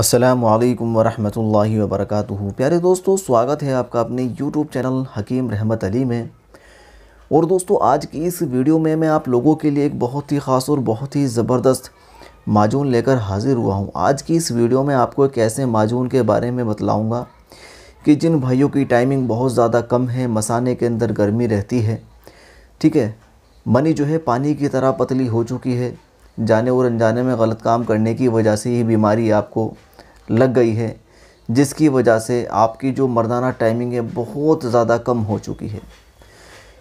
असलकम वरहल वरक़ प्यारे दोस्तों स्वागत है आपका अपने यूट्यूब चैनल हकीम रहमत अली में और दोस्तों आज की इस वीडियो में मैं आप लोगों के लिए एक बहुत ही ख़ास और बहुत ही ज़बरदस्त माजून लेकर हाज़िर हुआ हूँ आज की इस वीडियो में आपको एक ऐसे माजून के बारे में बतलाऊँगा कि जिन भाइयों की टाइमिंग बहुत ज़्यादा कम है मसाने के अंदर गर्मी रहती है ठीक है मनी जो है पानी की तरह पतली हो चुकी है जाने और अनजाने में गलत काम करने की वजह से ये बीमारी आपको लग गई है जिसकी वजह से आपकी जो मर्दाना टाइमिंग है बहुत ज़्यादा कम हो चुकी है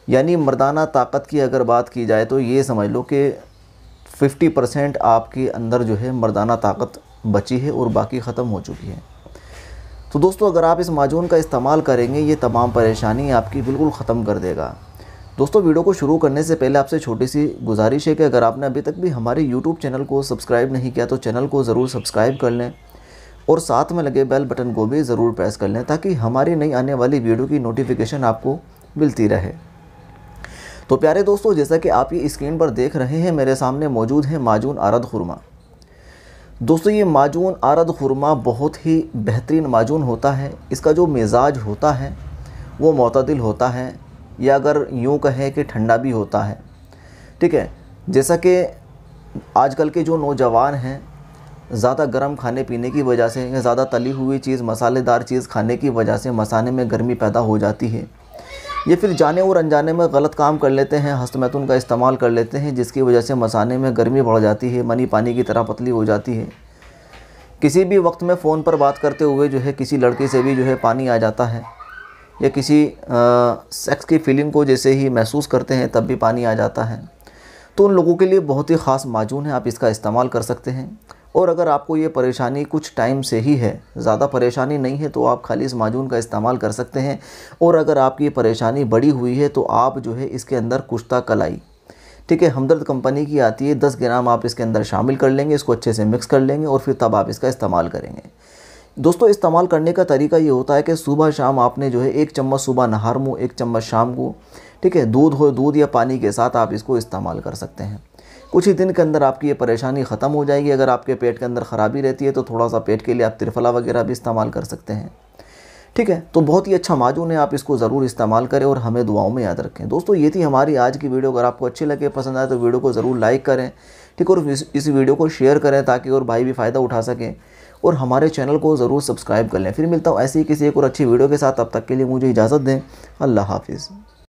यानी मर्दाना ताकत की अगर बात की जाए तो ये समझ लो कि 50 परसेंट आपके अंदर जो है मर्दाना ताकत बची है और बाकी ख़त्म हो चुकी है तो दोस्तों अगर आप इस माजून का इस्तेमाल करेंगे ये तमाम परेशानी आपकी बिल्कुल ख़त्म कर देगा दोस्तों वीडियो को शुरू करने से पहले आपसे छोटी सी गुजारिश है कि अगर आपने अभी तक भी हमारे यूट्यूब चैनल को सब्सक्राइब नहीं किया तो चैनल को ज़रूर सब्सक्राइब कर लें और साथ में लगे बेल बटन को भी ज़रूर प्रेस कर लें ताकि हमारी नई आने वाली वीडियो की नोटिफिकेशन आपको मिलती रहे तो प्यारे दोस्तों जैसा कि आप ये स्क्रीन पर देख रहे हैं मेरे सामने मौजूद हैं माजून आरद खुरमा दोस्तों ये माजून आरद खुरमा बहुत ही बेहतरीन माजून होता है इसका जो मिजाज होता है वो मतदिल होता है या अगर यूँ कहें कि ठंडा भी होता है ठीक है जैसा कि आजकल के जो नौजवान हैं ज़्यादा गर्म खाने पीने की वजह से या ज़्यादा तली हुई चीज़ मसालेदार चीज़ खाने की वजह से मसाने में गर्मी पैदा हो जाती है ये फिर जाने और अनजाने में गलत काम कर लेते हैं हस्तमैथुन का इस्तेमाल कर लेते हैं जिसकी वजह से मसाने में गर्मी बढ़ जाती है मनी पानी की तरह पतली हो जाती है किसी भी वक्त में फ़ोन पर बात करते हुए जो है किसी लड़के से भी जो है पानी आ जाता है या किसी सेक्स की फीलिंग को जैसे ही महसूस करते हैं तब भी पानी आ जाता है तो उन लोगों के लिए बहुत ही ख़ास माजून है आप इसका इस्तेमाल कर सकते हैं और अगर आपको ये परेशानी कुछ टाइम से ही है ज़्यादा परेशानी नहीं है तो आप खाली इस माजून का इस्तेमाल कर सकते हैं और अगर आपकी ये परेशानी बड़ी हुई है तो आप जो है इसके अंदर कुश्ता कलाई ठीक है हमदर्द कंपनी की आती है दस ग्राम आप इसके अंदर शामिल कर लेंगे इसको अच्छे से मिक्स कर लेंगे और फिर तब आप इसका इस्तेमाल करेंगे दोस्तों इस्तेमाल करने का तरीका ये होता है कि सुबह शाम आपने जो है एक चम्मच सुबह नहार मुँह एक चम्मच शाम को ठीक है दूध हो दूध या पानी के साथ आप इसको इस्तेमाल कर सकते हैं कुछ ही दिन के अंदर आपकी ये परेशानी ख़त्म हो जाएगी अगर आपके पेट के अंदर ख़राबी रहती है तो थोड़ा सा पेट के लिए आप त्रिफला वगैरह भी इस्तेमाल कर सकते हैं ठीक है तो बहुत ही अच्छा माजून है आप इसको ज़रूर इस्तेमाल करें और हमें दुआओं में याद रखें दोस्तों ये थी हमारी आज की वीडियो अगर आपको अच्छी लगे पसंद आए तो वीडियो को ज़रूर लाइक करें ठीक और इस, इस वीडियो को शेयर करें ताकि और भाई भी फ़ायदा उठा सकें और हमारे चैनल को ज़रूर सब्सक्राइब कर लें फिर मिलता हूँ ऐसी किसी एक और अच्छी वीडियो के साथ अब तक के लिए मुझे इजाज़त दें अल्लाह हाफिज़